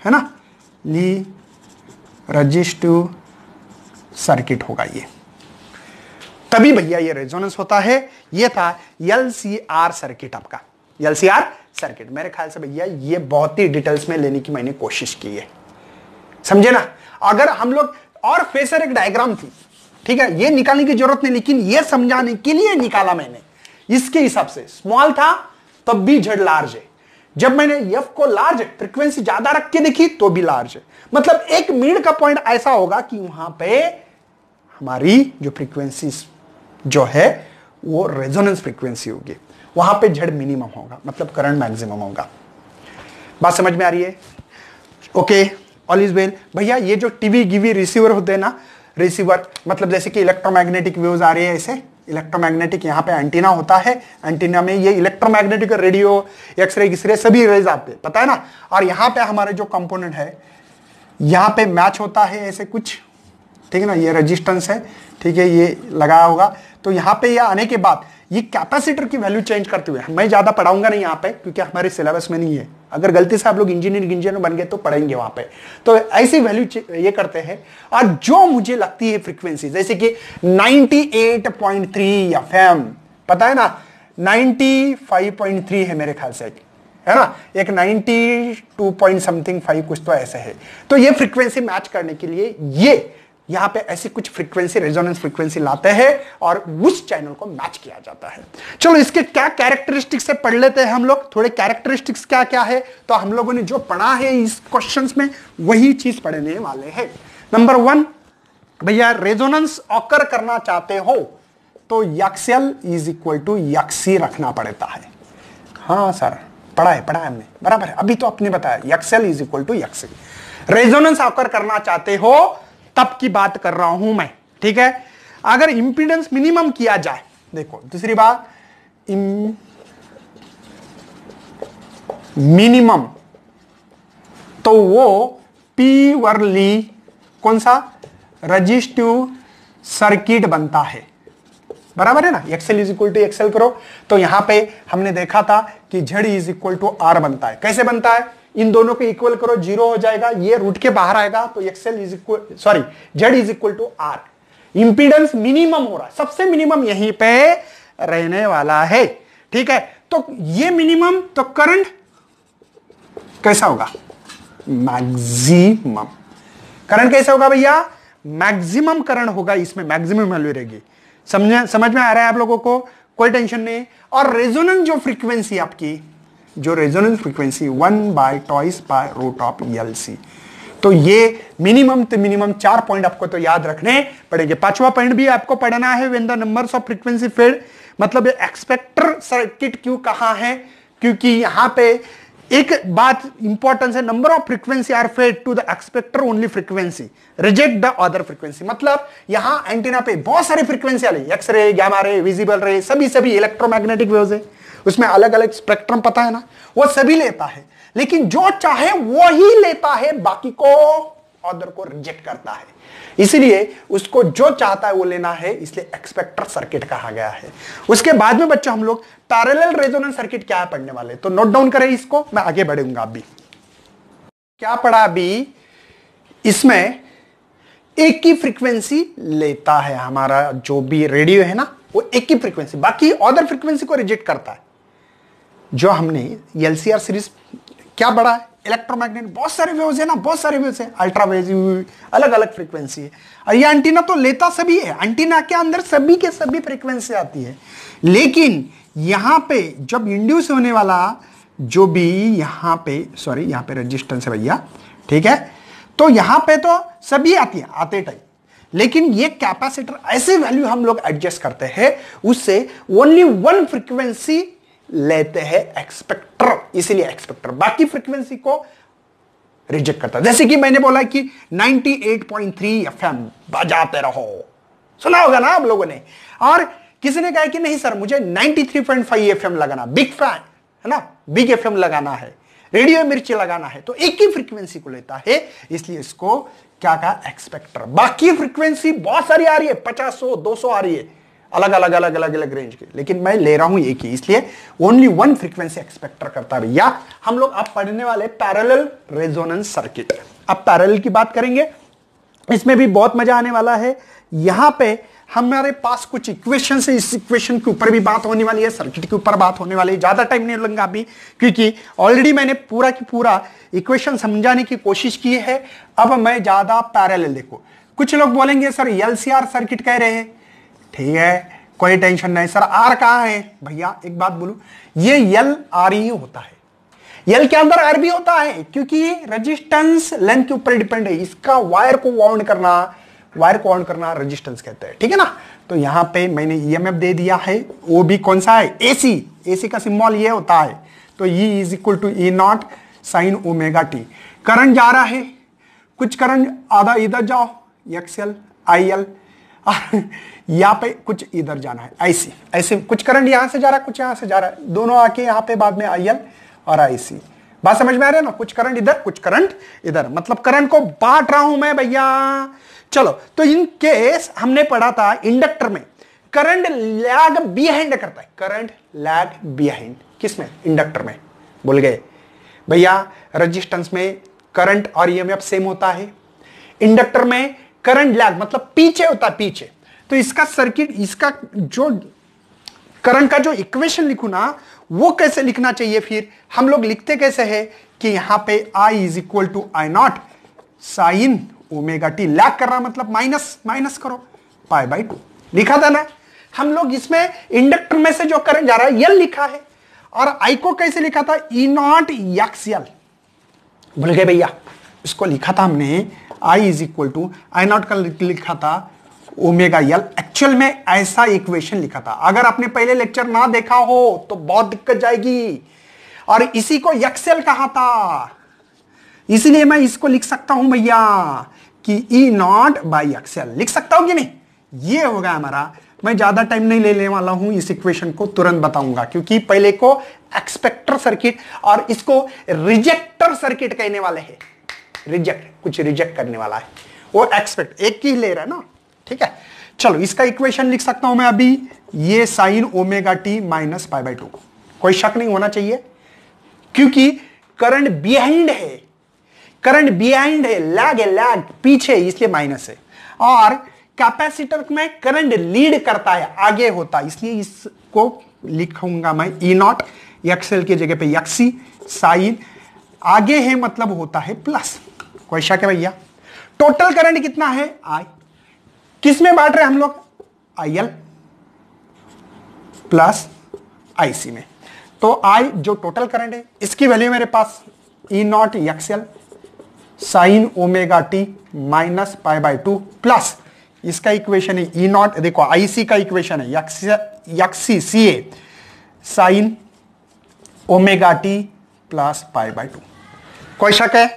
A: है ना ली रजिस्ट सर्किट होगा ये तभी भैया ये रेजोनेंस होता है ये था एल सर्किट आपका आर सर्किट मेरे ख्याल से भैया ये बहुत ही डिटेल्स में लेने की मैंने कोशिश की है समझे ना अगर हम लोग और फेसर एक डायग्राम थी ठीक है ये निकालने की जरूरत नहीं लेकिन ये समझाने के लिए निकाला मैंने इसके हिसाब से स्मॉल था तब भी झड़ लार्ज है जब मैंने यफ को लार्ज फ्रीक्वेंसी ज्यादा रख के देखी तो भी लार्ज है मतलब एक मिनट का पॉइंट ऐसा होगा कि वहां पे हमारी जो फ्रीक्वेंसी जो है वो रेजोनेंस फ्रीक्वेंसी होगी वहां पे झड़ मिनिमम होगा मतलब करंट मैक्सिमम होगा बात समझ में आ रही है ओके ऑल इज वेल भैया ये जो टीवी गिवी रिसीवर होते हैं ना रिसीवर मतलब जैसे कि इलेक्ट्रोमैग्नेटिक वेव्स आ रही है ऐसे इलेक्ट्रोमैग्नेटिक यहाँ पे एंटीना होता है एंटीना में ये इलेक्ट्रोमैग्नेटिक रेडियो एक्सरे एक्सरे सभी रेज आते पता है ना और यहाँ पे हमारे जो कंपोनेंट है यहाँ पे मैच होता है ऐसे कुछ ठीक है ना ये रेजिस्टेंस है ठीक है ये लगाया होगा तो यहाँ पे ये आने के बाद ये कैपेसिटर की वैल्यू चेंज करते हुए मैं ज्यादा पढ़ाऊंगा नहीं यहाँ पे क्योंकि हमारे सिलेबस में नहीं है अगर गलती से आप लोग इंजीनियर इंजीनियर बन गए तो पढ़ेंगे वहां पे तो ऐसी वैल्यू ये करते हैं और जो मुझे लगती है फ्रीक्वेंसी जैसे कि 98.3 एफएम पता है ना 95.3 है मेरे ख्याल से है ना एक 92 पॉइंट समथिंग फाइव कुछ तो ऐसे है तो ये फ्रीक्वेंसी मैच करने के लिए ये यहां पे ऐसी कुछ फ्रीक्वेंसी रेजोनेंस फ्रीक्वेंसी लाते हैं और उस चैनल को मैच किया जाता है चलो इसके क्या कैरेक्टरिस्टिक्स से पढ़ लेते हैं हम लोग थोड़े कैरेक्टरिस्टिक्स क्या क्या है तो हम लोगों ने जो पढ़ा है इस क्वेश्चन में वही चीज पढ़ने वाले हैं नंबर वन भैया रेजोनेंस ऑकर करना चाहते हो तो XL is equal to XC रखना पड़ता है हाँ सर पढ़ा है पढ़ा है हमने बराबर है अभी तो आपने बताया XL is equal to XC resonance occur करना चाहते हो तब की बात कर रहा हूं मैं ठीक है अगर इंपीडेंस मिनिमम किया जाए देखो दूसरी बात मिनिमम तो वो पीवरली कौन सा रजिस्टिव सर्किट बनता है बराबर है ना XL is equal to XL करो तो यहां पे हमने देखा था कि झड़ इज इक्वल टू आर बनता है कैसे बनता है इन दोनों को इक्वल करो जीरो हो जाएगा ये रूट के बाहर आएगा तो XL is equal sorry Z is equal to R impedance minimum हो रहा है सबसे मिनिमम यहीं पे रहने वाला है ठीक है तो ये मिनिमम तो करंट कैसा होगा मैक्सिमम करंट कैसा होगा भैया मैक्सिमम करंट होगा इसमें मैक्सिमम वैल्यू रहेगी समझ समझ में आ रहा है आप लोगों को कोई टेंशन नहीं और रेजोनेंस जो फ्रीक्वेंसी आपकी जो resonance frequency one by twice by root of L C तो ये मिनिमम तो मिनिमम चार पॉइंट आपको तो याद रखने पड़ेंगे पांचवा पॉइंट भी आपको पढ़ना है when the number of frequency fed मतलब एक्सपेक्टर सर्किट क्यों कहा है क्योंकि यहां पे एक बात इंपॉर्टेंस है number of frequency are fed to the acceptor only frequency reject the other frequency मतलब यहां एंटीना पे बहुत सारी फ्रीक्वेंसी आ रही एक्सरे गैमा रे विजिबल रे सभी सभी इलेक्ट्रोमैग्नेटिक वेव्स है उसमें अलग अलग स्पेक्ट्रम पता है ना वो सभी लेता है लेकिन जो चाहे वो ही लेता है बाकी को ऑर्डर को रिजेक्ट करता है इसलिए उसको जो चाहता है वो लेना है इसलिए एक्सपेक्टर सर्किट कहा गया है उसके बाद में बच्चों हम लोग पैरेलल रेजोनेंस सर्किट क्या है पढ़ने वाले तो नोट डाउन करें इसको मैं आगे बढ़ूंगा अभी क्या पढ़ा अभी इसमें एक ही फ्रीक्वेंसी लेता है हमारा जो भी रेडियो है ना वो एक ही फ्रीक्वेंसी बाकी ऑर्डर फ्रीक्वेंसी को रिजेक्ट करता है जो हमने एल सीरीज क्या बड़ा है इलेक्ट्रोमैग्नेट बहुत सारे वेव्स है ना बहुत सारे वेव्स है अल्ट्रा वेव अलग अलग फ्रिक्वेंसी है और ये एंटीना तो लेता सभी है एंटीना के अंदर सभी के सभी फ्रिक्वेंसी आती है लेकिन यहाँ पे जब इंड्यूस होने वाला जो भी यहाँ पे सॉरी यहाँ पे रेजिस्टेंस है भैया ठीक है तो यहाँ पे तो सभी आती है आते टाइम लेकिन ये कैपेसिटर ऐसे वैल्यू हम लोग एडजस्ट करते हैं उससे ओनली वन फ्रीक्वेंसी लेते हैं एक्सपेक्टर इसीलिए एक्सपेक्टर बाकी फ्रीक्वेंसी को रिजेक्ट करता है जैसे कि मैंने बोला कि 98.3 एफएम बजाते रहो सुना होगा ना आप लोगों ने और किसी ने कहा कि नहीं सर मुझे 93.5 एफएम लगाना बिग फैन है ना बिग एफएम लगाना है रेडियो मिर्ची लगाना है तो एक ही फ्रीक्वेंसी को लेता है इसलिए इसको क्या कहा एक्सपेक्टर बाकी फ्रीक्वेंसी बहुत सारी आ रही है पचास सौ दो सौ आ रही है अलग अलग अलग अलग अलग रेंज के लेकिन मैं ले रहा हूं एक ही इसलिए ओनली वन फ्रीक्वेंसी एक्सपेक्टर करता है भैया हम लोग अब पढ़ने वाले पैरेलल रेजोनेंस सर्किट अब पैरेलल की बात करेंगे इसमें भी बहुत मजा आने वाला है यहां पे हमारे पास कुछ इक्वेशन से इस इक्वेशन के ऊपर भी बात होने वाली है सर्किट के ऊपर बात होने वाली है ज़्यादा टाइम नहीं लगेगा अभी क्योंकि ऑलरेडी मैंने पूरा की पूरा इक्वेशन समझाने की कोशिश की है अब मैं ज़्यादा पैरेलल देखो कुछ लोग बोलेंगे सर एल सर्किट कह रहे हैं ठीक है कोई टेंशन नहीं सर आर कहा है भैया एक बात बोलू ये यल आर ही होता है
B: यल के अंदर आर भी
A: होता है क्योंकि ये रेजिस्टेंस लेंथ के ऊपर डिपेंड है इसका वायर को वाउंड करना वायर को ऑन करना रेजिस्टेंस कहते हैं ठीक है ना तो यहां पे मैंने ईएमएफ e दे दिया है वो भी कौन सा है एसी एसी का सिम्बॉल ये होता है तो E is equal to E naught sine omega t current जा रहा है कुछ करंट आधा इधर जाओ एक्सएल आई एल और यहाँ पे कुछ इधर जाना है आईसी ऐसे कुछ करंट यहाँ से जा रहा है कुछ यहाँ से जा रहा है दोनों आके यहाँ पे बाद में आई और आईसी बात समझ में आ रही है ना कुछ करंट इधर कुछ करंट इधर मतलब करंट को बांट रहा हूं मैं भैया चलो तो इन केस हमने पढ़ा था इंडक्टर में करंट लैग बिहाइंड करता है करंट लैग बिहाइंड किस में इंडक्टर में बोल गए भैया रेजिस्टेंस में करंट और ईएमएफ सेम होता है इंडक्टर में करंट लैग मतलब पीछे होता है पीछे तो इसका सर्किट इसका जो करंट का जो इक्वेशन लिखू ना वो कैसे लिखना चाहिए फिर हम लोग लिखते कैसे है कि यहां पे I is equal to I naught sine omega t lag कर रहा मतलब माइनस माइनस करो पाई बाई टू लिखा था ना हम लोग इसमें इंडक्टर में से जो करंट जा रहा है यल लिखा है और आई को कैसे लिखा था ई नॉट यक्स यल भूल गए भैया इसको लिखा था हमने I is equal to I naught का लिखा था ओमेगा यल एक्चुअल में ऐसा इक्वेशन लिखा था अगर आपने पहले लेक्चर ना देखा हो तो बहुत दिक्कत जाएगी और इसी को यक्सेल कहा था इसलिए मैं इसको लिख सकता हूं भैया कि ई नॉट बाई एक्सेल लिख सकता हूं कि नहीं ये होगा हमारा मैं ज्यादा टाइम नहीं लेने वाला हूं इस इक्वेशन को तुरंत बताऊंगा क्योंकि पहले को एक्सपेक्टर सर्किट और इसको रिजेक्टर सर्किट कहने वाले हैं रिजेक्ट कुछ रिजेक्ट करने वाला है वो एक्सपेक्ट एक की ले रहा है ना ठीक है चलो इसका इक्वेशन लिख सकता हूं मैं अभी ये sine omega t minus pi by two कोई शक नहीं होना चाहिए क्योंकि करंट बिहाइंड है करंट बिहाइंड है लैग है लैग पीछे इसलिए माइनस है और कैपेसिटर में करंट लीड करता है आगे होता है इसलिए इसको लिखूंगा मैं ई नॉट एक्सएल की जगह पे यक्सी साइन आगे है मतलब होता है प्लस कोई शक है भैया टोटल करंट कितना है आई किस में बांट रहे हम लोग आई एल प्लस आईसी में तो आई जो टोटल करंट है इसकी वैल्यू मेरे पास E naught XL sine omega t minus pi by two plus इसका इक्वेशन है ई e नॉट देखो आईसी का इक्वेशन है XC C A sine omega t plus pi by two कोई शक है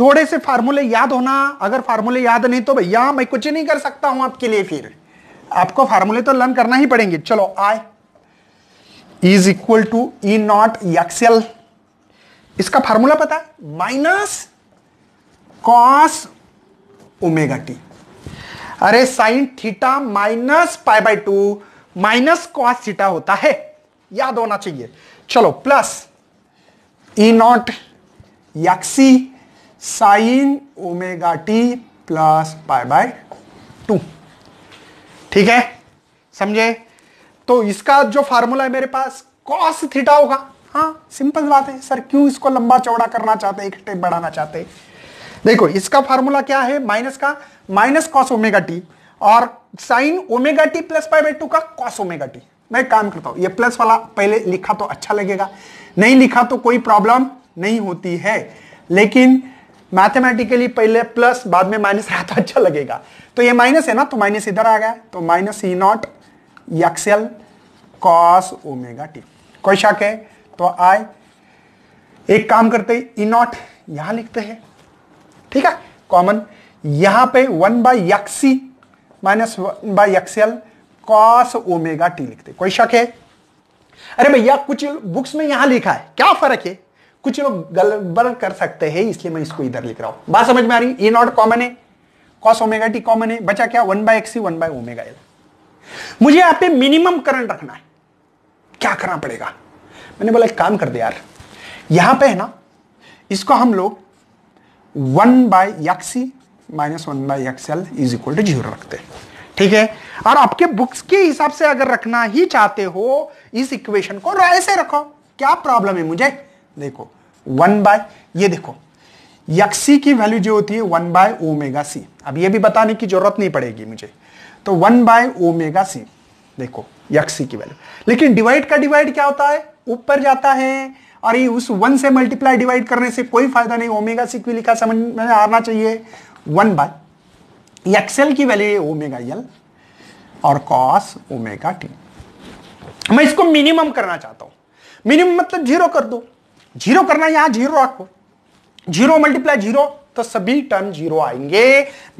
A: थोड़े से फार्मूले याद होना अगर फार्मूले याद नहीं तो भैया मैं कुछ नहीं कर सकता हूं आपके लिए फिर आपको फार्मूले तो लर्न करना ही पड़ेंगे चलो I is equal to E naught XL इसका फार्मूला पता है माइनस कॉस ओमेगा टी अरे sine theta minus pi by two minus cos theta होता है याद होना चाहिए चलो plus E naught XC sine omega t plus pi by two ठीक है समझे तो इसका जो फार्मूला है मेरे पास कॉस थीटा होगा हाँ सिंपल बात है सर क्यों इसको लंबा चौड़ा करना चाहते एक स्टेप बढ़ाना चाहते देखो इसका फार्मूला क्या है माइनस का माइनस कॉस ओमेगा टी और sine omega t plus pi by two का कॉस ओमेगा टी मैं काम करता हूं ये प्लस वाला पहले लिखा तो अच्छा लगेगा नहीं लिखा तो कोई प्रॉब्लम नहीं होती है लेकिन मैथमेटिकली पहले प्लस बाद में माइनस रहा तो अच्छा लगेगा तो ये माइनस है ना तो माइनस इधर आ गया तो minus E naught XL cos omega t कोई शक है तो आए एक काम करते ई नॉट यहां लिखते हैं ठीक है कॉमन यहां पे one by XC minus one by XL cos omega t लिखते कोई शक है अरे भैया कुछ बुक्स में यहां लिखा है क्या फर्क है कुछ लोग गड़बड़ कर सकते हैं इसलिए मैं इसको इधर लिख रहा हूं बात समझ में आ रही ये नॉट कॉमन है कॉस ओमेगा टी कॉमन है बचा क्या one by XC one by omega L मुझे यहां पे मिनिमम करंट रखना है क्या करना पड़ेगा मैंने बोला एक काम कर दे यार यहां पे है ना इसको हम लोग one by XC minus one by X L is equal to zero रखते हैं ठीक है और आपके बुक्स के हिसाब से अगर रखना ही चाहते हो इस इक्वेशन को ऐसे रखो क्या प्रॉब्लम है मुझे देखो वन बाय ये देखो यक्सी की वैल्यू जो होती है वन बाय ओमेगा सी अब ये भी बताने की जरूरत नहीं पड़ेगी मुझे तो वन बाय ओमेगा सी देखो यक्सी की वैल्यू लेकिन डिवाइड का डिवाइड क्या होता है ऊपर जाता है और ये उस वन से मल्टीप्लाई डिवाइड करने से कोई फायदा नहीं ओमेगा सी क्यू लिखा समझ में आना चाहिए वन बाय एक्सेल की वैल्यू है ओमेगा एल और कॉस ओमेगा टी मैं इसको मिनिमम करना चाहता हूं मिनिमम मतलब जीरो कर दो जीरो करना है यहां जीरो रखो जीरो मल्टीप्लाई जीरो तो सभी टर्म जीरो आएंगे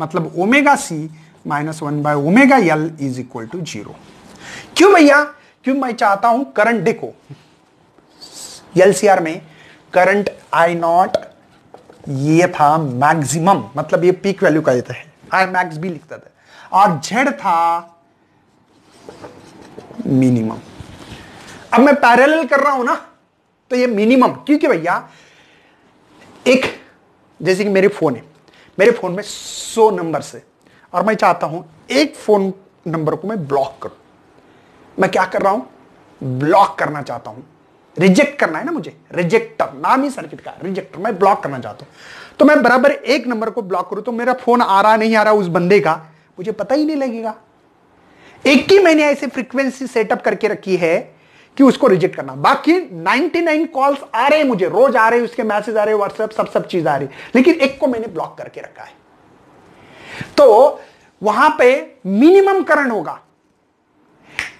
A: मतलब omega C minus one by omega L is equal to zero क्यों भैया क्यों मैं चाहता हूं करंट देखो एलसीआर में करंट आई नॉट ये था मैक्सिमम मतलब ये पीक वैल्यू का देता है आई मैक्स भी लिखता था और जेड था मिनिमम अब मैं पैरेलल कर रहा हूं ना तो ये मिनिमम क्योंकि भैया एक जैसे कि मेरे फ़ोन है मेरे फ़ोन में सौ नंबर से और मैं चाहता हूं एक फ़ोन नंबर को मैं ब्लॉक करूं मैं क्या कर रहा हूं ब्लॉक करना चाहता हूं रिजेक्ट करना है ना मुझे रिजेक्टर नाम ही सर्किट का रिजेक्टर मैं ब्लॉक करना चाहता हूं तो मैं बराबर एक नंबर को ब्लॉक करूं तो मेरा फ़ोन आ रहा नहीं आ रहा उस बंदे का मुझे पता ही नहीं लगेगा एक ही मैंने ऐसे फ्रीक्वेंसी सेटअप करके रखी है कि उसको रिजेक्ट करना बाकी 99 कॉल्स आ रहे हैं मुझे रोज आ रहे हैं उसके मैसेज आ रहे हैं व्हाट्सएप सब सब चीज आ रही लेकिन एक को मैंने ब्लॉक करके रखा है तो वहां पे मिनिमम करंट होगा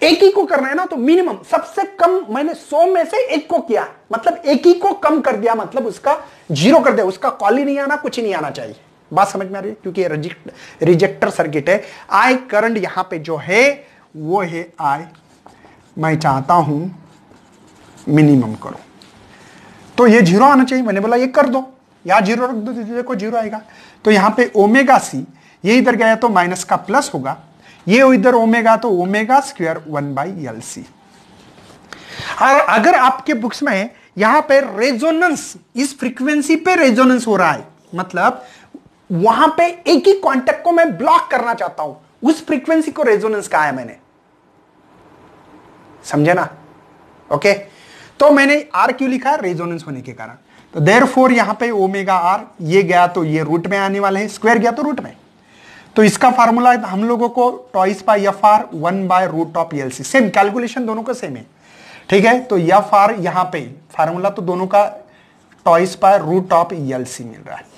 A: एक ही को करना है ना तो मिनिमम सबसे कम मैंने सौ में से एक को किया मतलब एक ही को कम कर दिया मतलब उसका जीरो कर दिया उसका कॉल ही नहीं आना कुछ नहीं आना चाहिए बात समझ में आ रही है क्योंकि रिजेक्ट रिजेक्टर सर्किट है आई करंट यहां पे जो है वो है आई मैं चाहता हूं मिनिमम करो तो ये जीरो आना चाहिए मैंने बोला ये कर दो या जीरो रख दो देखो तो जीरो आएगा तो यहां पे ओमेगा सी ये इधर गया तो माइनस का प्लस होगा ये इधर ओमेगा तो omega square one by L C और अगर आपके बुक्स में यहां पे रेजोनेंस इस फ्रीक्वेंसी पे रेजोनेंस हो रहा है मतलब वहां पे एक ही कॉन्टेक्ट को मैं ब्लॉक करना चाहता हूं उस फ्रीक्वेंसी को रेजोनेंस कहा है मैंने समझे ना ओके तो मैंने आर क्यों लिखा रेजोनेंस होने के कारण तो देर फोर यहां पर ओमेगा आर ये गया तो ये रूट में आने वाले हैं स्क्वायर गया तो रूट में तो इसका फार्मूला हम लोगों को twice by f R one by root of L C same calculation दोनों का सेम है ठीक है तो एफ आर यहां पे फार्मूला तो दोनों का twice by root of L C मिल रहा है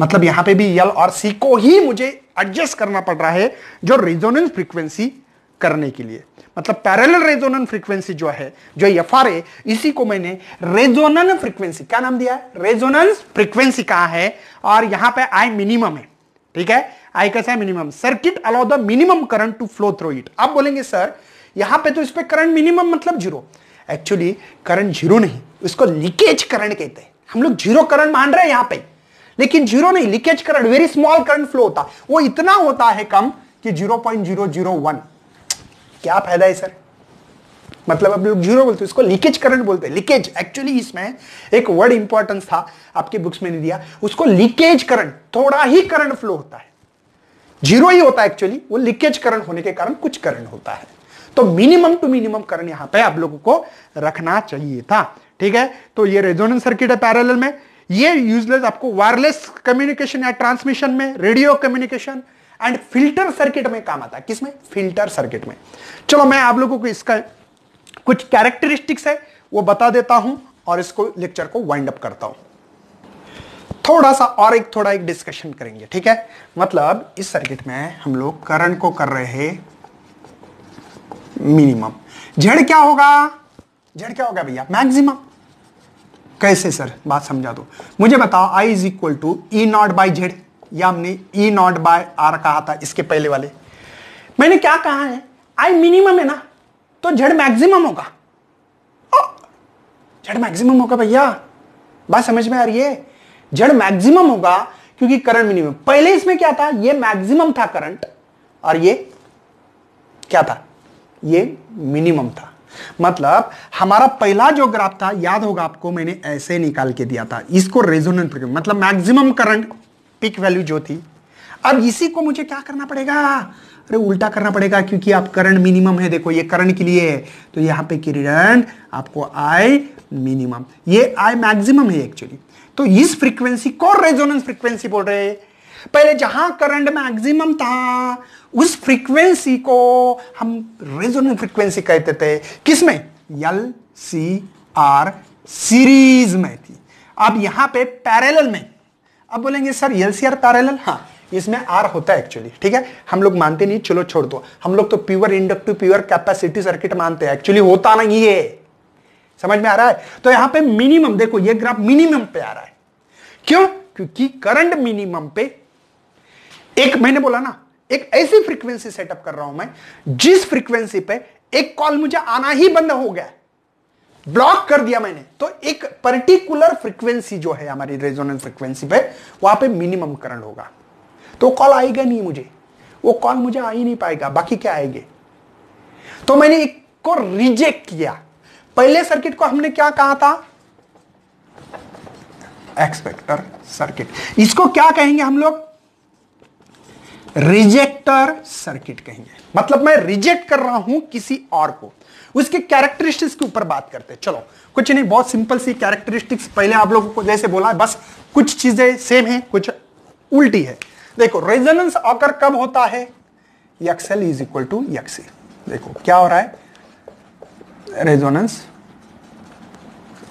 A: मतलब यहां पे भी एल और सी को ही मुझे एडजस्ट करना पड़ रहा है जो रेजोनेंस फ्रीक्वेंसी करने के लिए मतलब पैरेलल रेजोनन फ्रीक्वेंसी जो है जो एफ आर ए इसी को मैंने रेजोनन फ्रीक्वेंसी क्या नाम दिया है रेजोनेंस फ्रीक्वेंसी कहा है और यहां पे आई मिनिमम है ठीक है आई कैसा है minimum circuit allow the minimum current to flow through it आप बोलेंगे सर यहां पे तो इस पर करंट मिनिमम मतलब जीरो एक्चुअली करंट जीरो नहीं उसको लीकेज करंट कहते हैं हम लोग जीरो करंट मान रहे हैं यहां पे लेकिन जीरो नहीं leakage current very small current flow होता वो इतना होता है कम कि zero point zero zero one क्या फायदा है सर मतलब आप लोग जीरो बोलते हैं इसको लीकेज करंट बोलते हैं लीकेज एक्चुअली इसमें एक वर्ड इंपॉर्टेंस था आपके बुक्स में नहीं दिया उसको लीकेज करंट थोड़ा ही करंट फ्लो होता है जीरो ही होता है एक्चुअली वो लीकेज करंट होने के कारण कुछ करंट होता है तो मिनिमम टू मिनिमम करंट यहां पे आप लोगों को रखना चाहिए था ठीक है तो ये रेजोनेंस सर्किट है पैरेलल में ये यूजलेस आपको वायरलेस कम्युनिकेशन या ट्रांसमिशन में radio communication and filter circuit में काम आता है किसमें फिल्टर सर्किट में चलो मैं आप लोगों को इसका कुछ कैरेक्टरिस्टिक्स है वो बता देता हूं और इसको लेक्चर को वाइंड अप करता हूं थोड़ा सा और एक थोड़ा एक डिस्कशन करेंगे ठीक है मतलब इस सर्किट में हम लोग करंट को कर रहे हैं मिनिमम झेड़ क्या होगा झेड़ क्या होगा भैया मैक्सिमम कैसे सर बात समझा दो मुझे बताओ I is equal to E naught by Z या हमने E नॉट बाय R कहा था इसके पहले वाले मैंने क्या कहा है आई मिनिमम है ना तो जेड मैक्सिमम होगा जेड मैक्सिमम होगा भैया बात समझ में आ रही है जेड मैक्सिमम होगा क्योंकि करंट मिनिमम पहले इसमें क्या था ये मैक्सिमम था करंट और ये क्या था ये मिनिमम था मतलब हमारा पहला जो ग्राफ था याद होगा आपको मैंने ऐसे निकाल के दिया था इसको रेजोनेंट मतलब मैक्सिमम करंट पिक वैल्यू जो थी अब इसी को मुझे क्या करना पड़ेगा अरे उल्टा करना पड़ेगा क्योंकि आप करंट मिनिमम है देखो ये करंट के लिए है तो यहां पे किरण आपको आई मिनिमम ये आई मैक्सिमम है एक्चुअली तो इस फ्रीक्वेंसी को रेजोनेंस फ्रीक्वेंसी बोल रहे पहले जहां करंट मैक्सिमम था उस फ्रीक्वेंसी को हम रेजोनेंस फ्रीक्वेंसी कहते थे किसमें एल सी आर सीरीज में थी अब यहां पे पैरेलल में अब बोलेंगे sir L C R parallel हाँ इसमें आर होता है एक्चुअली ठीक है हम लोग मानते नहीं चलो छोड़ दो हम लोग तो pure inductive pure capacity circuit मानते हैं एक्चुअली होता नहीं है समझ में आ रहा है तो यहां पे मिनिमम देखो ये ग्राफ मिनिमम पे आ रहा है क्यों क्योंकि करंट मिनिमम पे एक मैंने बोला ना एक ऐसी फ्रीक्वेंसी सेटअप कर रहा हूं मैं जिस फ्रीक्वेंसी पे एक कॉल मुझे आना ही बंद हो गया ब्लॉक कर दिया मैंने तो एक पर्टिकुलर फ्रीक्वेंसी जो है हमारी रेजोनेंस फ्रीक्वेंसी पे वहां पे मिनिमम करंट होगा तो कॉल आएगा नहीं मुझे वो कॉल मुझे आ ही नहीं पाएगा बाकी क्या आएंगे तो मैंने एक को रिजेक्ट किया पहले सर्किट को हमने क्या कहा था एक्सपेक्टर सर्किट इसको क्या कहेंगे हम लोग रिजेक्टर सर्किट कहेंगे मतलब मैं रिजेक्ट कर रहा हूं किसी और को उसके कैरेक्टरिस्टिक्स के ऊपर बात करते हैं चलो कुछ नहीं बहुत सिंपल सी कैरेक्टरिस्टिक्स पहले आप लोगों को जैसे बोला है बस कुछ चीजें सेम है कुछ उल्टी है देखो रेजोनेंस ऑकर कब होता है X L is equal to X C देखो क्या हो रहा है रेजोनेंस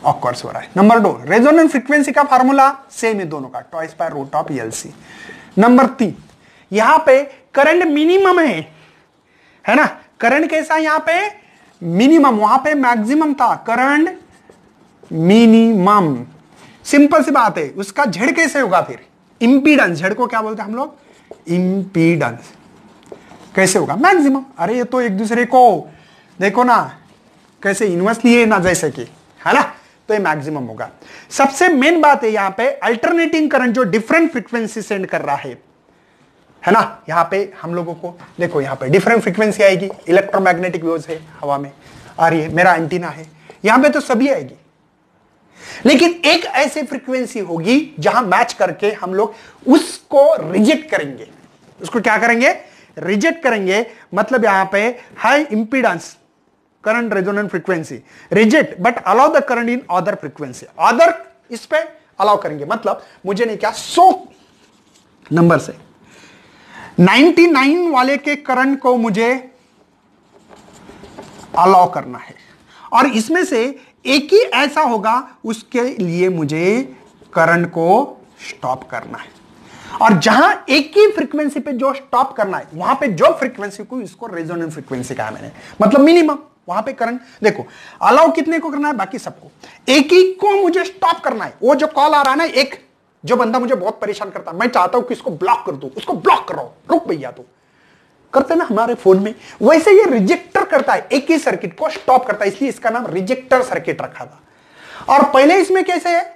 A: ऑकर्स हो रहा है नंबर दो रेजोनेंस फ्रीक्वेंसी का फॉर्मूला सेम है दोनों का twice by root of LC number तीन यहां पे करंट मिनिमम है है ना करंट कैसा यहां पे मिनिमम वहां पे मैक्सिमम था करंट मिनिमम सिंपल सी बात है उसका झेड कैसे होगा फिर इंपीडेंस झड़ को क्या बोलते हैं हम लोग इंपीडेंस कैसे होगा मैक्सिमम अरे ये तो एक दूसरे को देखो ना कैसे इन्वर्स लिए ना जैसे कि है ना तो ये मैक्सिमम होगा सबसे मेन बात है यहां पे अल्टरनेटिंग करंट जो डिफरेंट फ्रीक्वेंसी सेंड कर रहा है है ना यहाँ पे हम लोगों को देखो यहाँ पे डिफरेंट फ्रिक्वेंसी आएगी इलेक्ट्रोमैग्नेटिक वेव्स है हवा में आ रही है मेरा एंटीना है यहां पे तो सभी आएगी लेकिन एक ऐसी फ्रीक्वेंसी होगी जहां मैच करके हम लोग उसको रिजेक्ट करेंगे उसको क्या करेंगे रिजेक्ट करेंगे मतलब यहां पे high impedance current resonant frequency reject but allow the current in other frequency other इस पे अलाउ करेंगे मतलब मुझे नहीं क्या सो नंबर से 99 वाले के करंट को मुझे अलाउ करना है और इसमें से एक ही ऐसा होगा उसके लिए मुझे करंट को स्टॉप करना है और जहां एक ही फ्रीक्वेंसी पे जो स्टॉप करना है वहां पे जो फ्रीक्वेंसी को इसको रेजोनेंट फ्रीक्वेंसी कहा मैंने मतलब मिनिमम वहां पे करंट देखो अलाउ कितने को करना है बाकी सबको एक ही को मुझे स्टॉप करना है वो जो कॉल आ रहा है ना एक जो बंदा मुझे बहुत परेशान करता मैं चाहता हूं कि इसको ब्लॉक कर दू उसको ब्लॉक करो रुक भैया तू करते ना हमारे फोन में वैसे ये रिजेक्टर करता है एक ही सर्किट को स्टॉप करता है इसलिए इसका नाम रिजेक्टर सर्किट रखा था और पहले इसमें कैसे है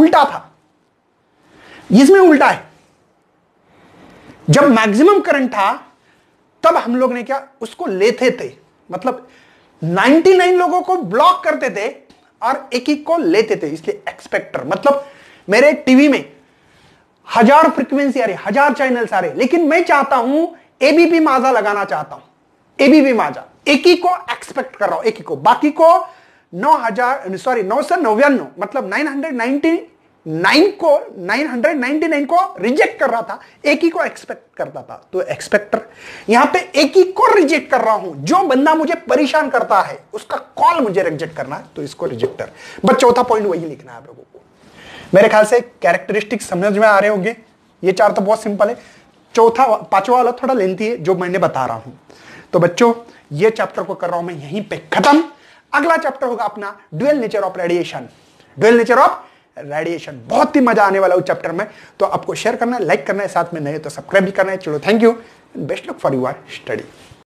A: उल्टा था इसमें उल्टा है जब मैक्सिमम करंट था तब हम लोग ने क्या उसको लेते थे मतलब 99 लोगों को ब्लॉक करते थे और एक एक को लेते थे इसलिए एक्सपेक्टर मतलब मेरे टीवी में हजार फ्रीक्वेंसी आ रही हजार चैनल आ रहे लेकिन मैं चाहता हूं एबीपी माजा लगाना चाहता हूं एबीपी माजा एक ही को एक्सपेक्ट कर रहा हूं एक ही को बाकी को नौ हजार सॉरी नौ सौ नव्यानो मतलब नाइन हंड्रेड नाइनटी नाइन को नाइन हंड्रेड नाइनटी नाइन को रिजेक्ट कर रहा था एक ही को एक्सपेक्ट करता था तो एक्सपेक्टर यहां पे एक ही को रिजेक्ट कर रहा हूं जो बंदा मुझे परेशान करता है उसका कॉल मुझे रिजेक्ट करना है तो इसको रिजेक्टर बस चौथा पॉइंट वही लिखना है आप लोगों मेरे ख्याल से कैरेक्टरिस्टिक समझ में आ रहे होंगे ये चार तो बहुत सिंपल है चौथा पांचवा वाला थोड़ा लेंथी है जो मैंने बता रहा हूं तो बच्चों ये चैप्टर को कर रहा हूं मैं यहीं पे खत्म अगला चैप्टर होगा अपना dual nature of radiation dual nature of radiation बहुत ही मजा आने वाला उस चैप्टर में तो आपको शेयर करना है लाइक करना है साथ में नए तो सब्सक्राइब भी करना है चलो thank you best luck for your study